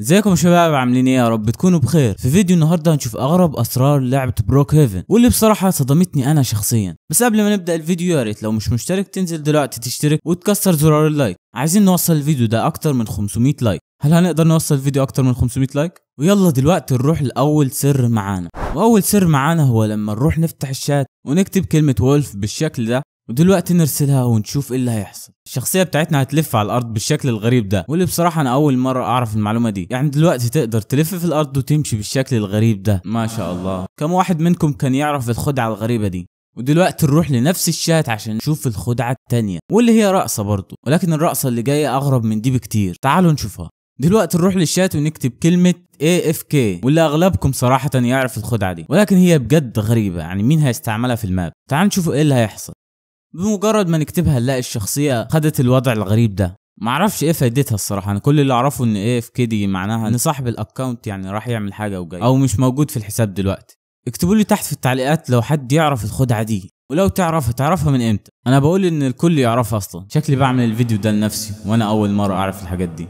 ازيكم شباب عاملين ايه يا رب تكونوا بخير في فيديو النهارده هنشوف اغرب اسرار لعبه بروك هيفن واللي بصراحه صدمتني انا شخصيا بس قبل ما نبدا الفيديو يا ريت لو مش مشترك تنزل دلوقتي تشترك وتكسر زرار اللايك عايزين نوصل الفيديو ده اكتر من 500 لايك هل هنقدر نوصل الفيديو اكتر من 500 لايك ويلا دلوقتي نروح لاول سر معانا واول سر معانا هو لما نروح نفتح الشات ونكتب كلمه وولف بالشكل ده ودلوقتي نرسلها ونشوف ايه اللي هيحصل الشخصيه بتاعتنا هتلف على الارض بالشكل الغريب ده واللي بصراحه انا اول مره اعرف المعلومه دي يعني دلوقتي تقدر تلف في الارض وتمشي بالشكل الغريب ده ما شاء الله كم واحد منكم كان يعرف الخدعه الغريبه دي ودلوقتي نروح لنفس الشات عشان نشوف الخدعه التانية واللي هي رقصه برضه ولكن الرقصه اللي جايه اغرب من دي بكتير تعالوا نشوفها دلوقتي نروح للشات ونكتب كلمة AFK واللي أغلبكم صراحة يعرف الخدعة دي ولكن هي بجد غريبة يعني مين هيستعملها في الماب تعال نشوفوا إيه اللي هيحصل بمجرد ما نكتبها نلاقي الشخصيه خدت الوضع الغريب ده معرفش ايه فايدتها الصراحه انا كل اللي اعرفه ان ايه في كيدي معناها ان صاحب الاكونت يعني راح يعمل حاجه وجاي او مش موجود في الحساب دلوقتي اكتبوا لي تحت في التعليقات لو حد يعرف الخدعه دي ولو تعرفها تعرفها من امتى انا بقول ان الكل يعرفها اصلا شكلي بعمل الفيديو ده لنفسي وانا اول مره اعرف الحاجات دي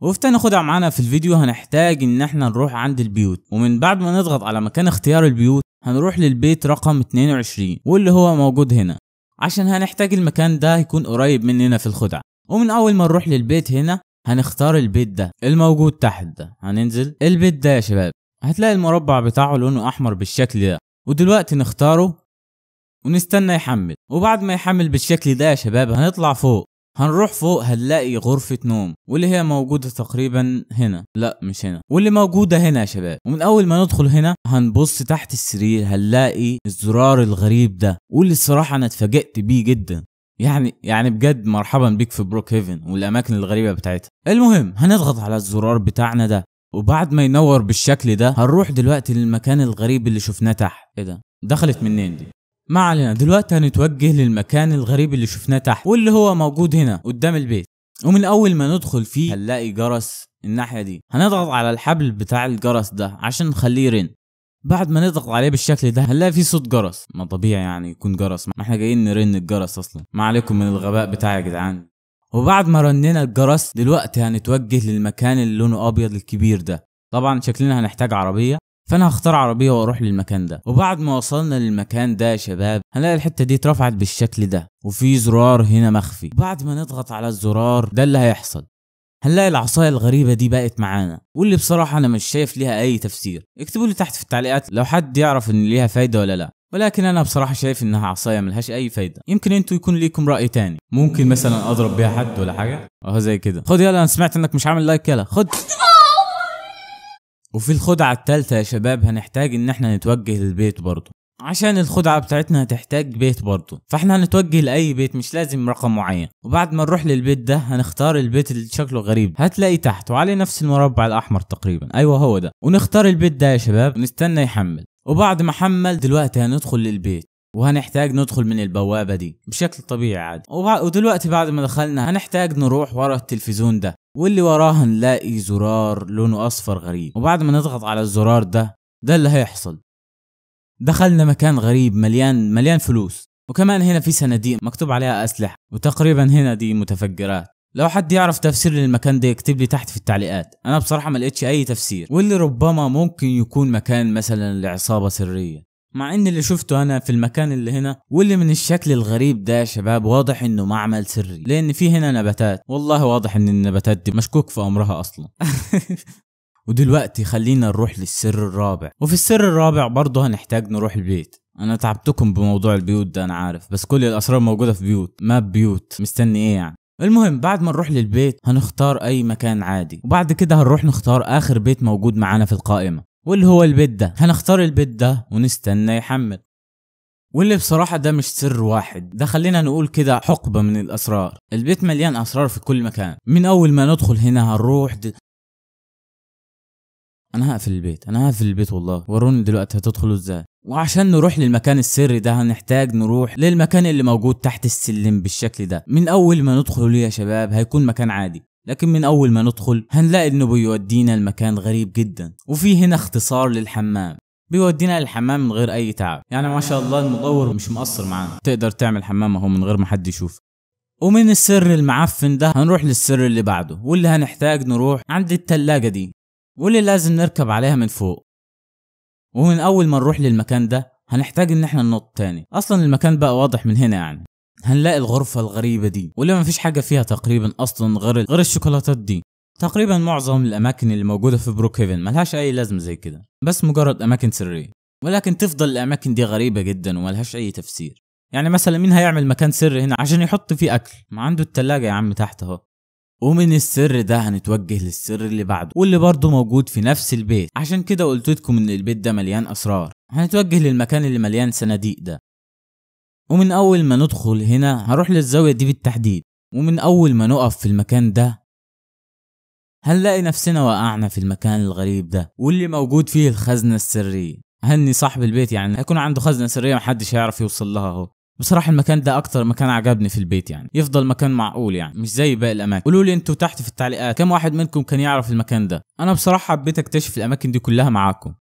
وفي تاني خدعة معانا في الفيديو هنحتاج ان احنا نروح عند البيوت ومن بعد ما نضغط على مكان اختيار البيوت هنروح للبيت رقم 22 واللي هو موجود هنا عشان هنحتاج المكان ده يكون قريب مننا في الخدعة ومن أول ما نروح للبيت هنا هنختار البيت ده الموجود تحت ده هننزل البيت ده يا شباب هتلاقي المربع بتاعه لونه أحمر بالشكل ده ودلوقتي نختاره ونستنى يحمل وبعد ما يحمل بالشكل ده يا شباب هنطلع فوق هنروح فوق هنلاقي غرفة نوم واللي هي موجودة تقريبا هنا لا مش هنا واللي موجودة هنا يا شباب ومن أول ما ندخل هنا هنبص تحت السرير هنلاقي الزرار الغريب ده واللي الصراحة أنا اتفاجئت بيه جدا يعني يعني بجد مرحبا بيك في بروك هيفن والاماكن الغريبه بتاعتها المهم هنضغط على الزرار بتاعنا ده وبعد ما ينور بالشكل ده هنروح دلوقتي للمكان الغريب اللي شفناه تحت ايه ده دخلت منين دي ما علينا دلوقتي هنتوجه للمكان الغريب اللي شفناه تحت واللي هو موجود هنا قدام البيت ومن اول ما ندخل فيه هنلاقي جرس الناحيه دي هنضغط على الحبل بتاع الجرس ده عشان نخليه يرن بعد ما نضغط عليه بالشكل ده هنلاقي فيه صوت جرس ما طبيعي يعني يكون جرس ما احنا جايين نرن الجرس اصلا ما عليكم من الغباء بتاعي يا جدعان وبعد ما رنينا الجرس دلوقتي هنتوجه للمكان اللي لونه ابيض الكبير ده طبعا شكلنا هنحتاج عربيه فانا هختار عربيه واروح للمكان ده وبعد ما وصلنا للمكان ده يا شباب هنلاقي الحته دي اترفعت بالشكل ده وفي زرار هنا مخفي بعد ما نضغط على الزرار ده اللي هيحصل هنلاقي العصاية الغريبة دي بقت معانا واللي بصراحة أنا مش شايف ليها أي تفسير اكتبوا لي تحت في التعليقات لو حد يعرف إن ليها فايدة ولا لأ ولكن أنا بصراحة شايف إنها عصاية ملهاش أي فايدة يمكن أنتوا يكون ليكم رأي تاني ممكن مثلا أضرب بيها حد ولا حاجة أهو زي كده خد يلا أنا سمعت إنك مش عامل لايك يلا خد وفي الخدعة التالتة يا شباب هنحتاج ان احنا نتوجه للبيت برضه عشان الخدعة بتاعتنا هتحتاج بيت برضه فاحنا هنتوجه لأي بيت مش لازم رقم معين وبعد ما نروح للبيت ده هنختار البيت اللي شكله غريب هتلاقي تحت وعليه نفس المربع الأحمر تقريبا أيوه هو ده ونختار البيت ده يا شباب ونستنى يحمل وبعد ما حمل دلوقتي هندخل للبيت وهنحتاج ندخل من البوابة دي بشكل طبيعي عادي ودلوقتي بعد ما دخلنا هنحتاج نروح ورا التلفزيون ده واللي وراه هنلاقي زرار لونه أصفر غريب وبعد ما نضغط على الزرار ده ده اللي هيحصل دخلنا مكان غريب مليان مليان فلوس وكمان هنا في صناديق مكتوب عليها أسلحة وتقريبا هنا دي متفجرات لو حد يعرف تفسير للمكان ده يكتب لي تحت في التعليقات انا بصراحه ملقتش اي تفسير واللي ربما ممكن يكون مكان مثلا لعصابه سريه مع ان اللي شفته انا في المكان اللي هنا واللي من الشكل الغريب ده يا شباب واضح انه معمل سري لان في هنا نباتات والله واضح ان النباتات دي مشكوك في امرها اصلا ودلوقتي خلينا نروح للسر الرابع وفي السر الرابع برضه هنحتاج نروح البيت انا تعبتكم بموضوع البيوت ده انا عارف بس كل الاسرار موجوده في بيوت ما بيوت مستني ايه يعني المهم بعد ما نروح للبيت هنختار اي مكان عادي وبعد كده هنروح نختار اخر بيت موجود معانا في القائمه واللي هو البيت ده هنختار البيت ده ونستنى يحمل واللي بصراحة ده مش سر واحد ده خلينا نقول كده حقبة من الأسرار البيت مليان أسرار في كل مكان من أول ما ندخل هنا هنروح دي... أنا هقفل البيت أنا هقفل البيت والله وروني دلوقتي هتدخلوا إزاي وعشان نروح للمكان السري ده هنحتاج نروح للمكان اللي موجود تحت السلم بالشكل ده من أول ما ندخل ليه يا شباب هيكون مكان عادي لكن من أول ما ندخل هنلاقي إنه بيودينا لمكان غريب جدا وفي هنا اختصار للحمام بيودينا للحمام من غير أي تعب يعني ما شاء الله المطور مش مقصر معانا تقدر تعمل حمام أهو من غير ما حد يشوف ومن السر المعفن ده هنروح للسر اللي بعده واللي هنحتاج نروح عند التلاجة دي واللي لازم نركب عليها من فوق ومن أول ما نروح للمكان ده هنحتاج إن احنا ننط تاني أصلا المكان بقى واضح من هنا يعني هنلاقي الغرفة الغريبة دي واللي ما فيش حاجة فيها تقريبا أصلا غير غير الشوكولاتات دي تقريبا معظم الأماكن اللي موجودة في بروك هيفن ملهاش أي لازمة زي كده بس مجرد أماكن سرية ولكن تفضل الأماكن دي غريبة جدا وملهاش أي تفسير يعني مثلا مين هيعمل مكان سري هنا عشان يحط فيه أكل ما عنده التلاجة يا عم تحت أهو ومن السر ده هنتوجه للسر اللي بعده واللي برضه موجود في نفس البيت عشان كده قلت لكم ان البيت ده مليان اسرار هنتوجه للمكان اللي مليان صناديق ده ومن اول ما ندخل هنا هروح للزاوية دي بالتحديد ومن اول ما نقف في المكان ده هنلاقي نفسنا وقعنا في المكان الغريب ده واللي موجود فيه الخزنة السرية هني صاحب البيت يعني هيكون عنده خزنة سرية محدش هيعرف يوصل لها اهو بصراحة المكان ده أكتر مكان عجبني في البيت يعني يفضل مكان معقول يعني مش زي باقي الأماكن قولوا لي أنتوا تحت في التعليقات كم واحد منكم كان يعرف المكان ده أنا بصراحة حبيت أكتشف الأماكن دي كلها معاكم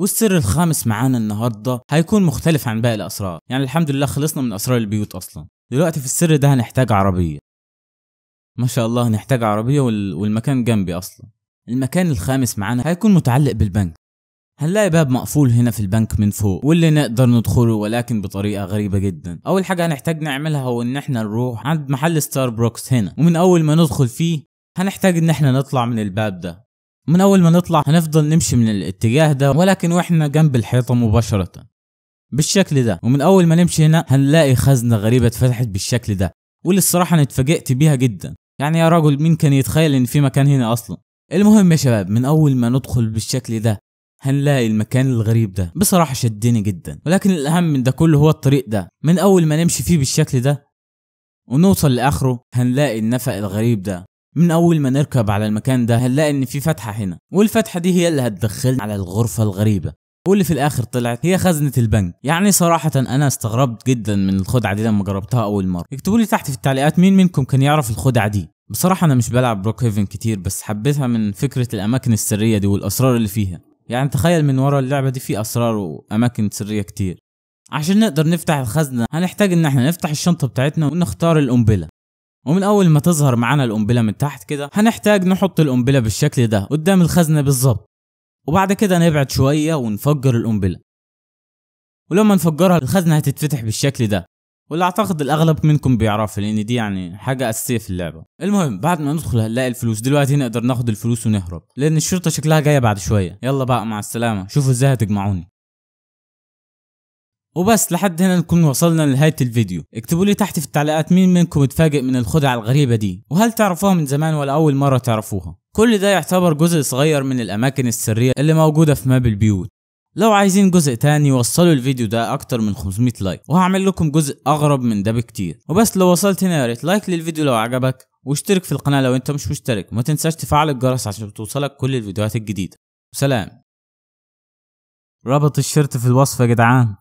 والسر الخامس معانا النهارده هيكون مختلف عن باقي الاسرار يعني الحمد لله خلصنا من اسرار البيوت اصلا دلوقتي في السر ده هنحتاج عربيه ما شاء الله هنحتاج عربيه وال... والمكان جنبي اصلا المكان الخامس معانا هيكون متعلق بالبنك هنلاقي باب مقفول هنا في البنك من فوق واللي نقدر ندخله ولكن بطريقه غريبه جدا اول حاجه هنحتاج نعملها هو ان احنا نروح عند محل ستار بروكس هنا ومن اول ما ندخل فيه هنحتاج ان احنا نطلع من الباب ده من أول ما نطلع هنفضل نمشي من الاتجاه ده ولكن وإحنا جنب الحيطة مباشرة بالشكل ده ومن أول ما نمشي هنا هنلاقي خزنة غريبة اتفتحت بالشكل ده واللي الصراحة أنا اتفاجئت بيها جدا يعني يا راجل مين كان يتخيل إن في مكان هنا أصلا المهم يا شباب من أول ما ندخل بالشكل ده هنلاقي المكان الغريب ده بصراحة شدني جدا ولكن الأهم من ده كله هو الطريق ده من أول ما نمشي فيه بالشكل ده ونوصل لآخره هنلاقي النفق الغريب ده من اول ما نركب على المكان ده هنلاقي ان في فتحه هنا والفتحه دي هي اللي هتدخلنا على الغرفه الغريبه واللي في الاخر طلعت هي خزنه البنك يعني صراحه انا استغربت جدا من الخدعه دي لما جربتها اول مره اكتبوا لي تحت في التعليقات مين منكم كان يعرف الخدعه دي بصراحه انا مش بلعب بروك هيفن كتير بس حبيتها من فكره الاماكن السريه دي والاسرار اللي فيها يعني تخيل من ورا اللعبه دي في اسرار واماكن سريه كتير عشان نقدر نفتح الخزنه هنحتاج ان احنا نفتح الشنطه بتاعتنا ونختار القنبله ومن اول ما تظهر معانا القنبله من تحت كده هنحتاج نحط القنبله بالشكل ده قدام الخزنه بالظبط وبعد كده نبعد شويه ونفجر القنبله ولما نفجرها الخزنه هتتفتح بالشكل ده واللي اعتقد الاغلب منكم بيعرفها لان دي يعني حاجه اساسيه في اللعبه المهم بعد ما ندخل هنلاقي الفلوس دلوقتي نقدر ناخد الفلوس ونهرب لان الشرطه شكلها جايه بعد شويه يلا بقى مع السلامه شوفوا ازاي هتجمعوني وبس لحد هنا نكون وصلنا لنهاية الفيديو اكتبوا لي تحت في التعليقات مين منكم اتفاجئ من الخدعة الغريبة دي وهل تعرفوها من زمان ولا أول مرة تعرفوها كل ده يعتبر جزء صغير من الأماكن السرية اللي موجودة في ماب البيوت لو عايزين جزء تاني وصلوا الفيديو ده اكتر من 500 لايك وهعمل لكم جزء اغرب من ده بكتير وبس لو وصلت هنا ياريت لايك للفيديو لو عجبك واشترك في القناة لو انت مش مشترك وما تنساش تفعل الجرس عشان توصلك كل الفيديوهات الجديدة سلام رابط الشرط في الوصف يا جدعان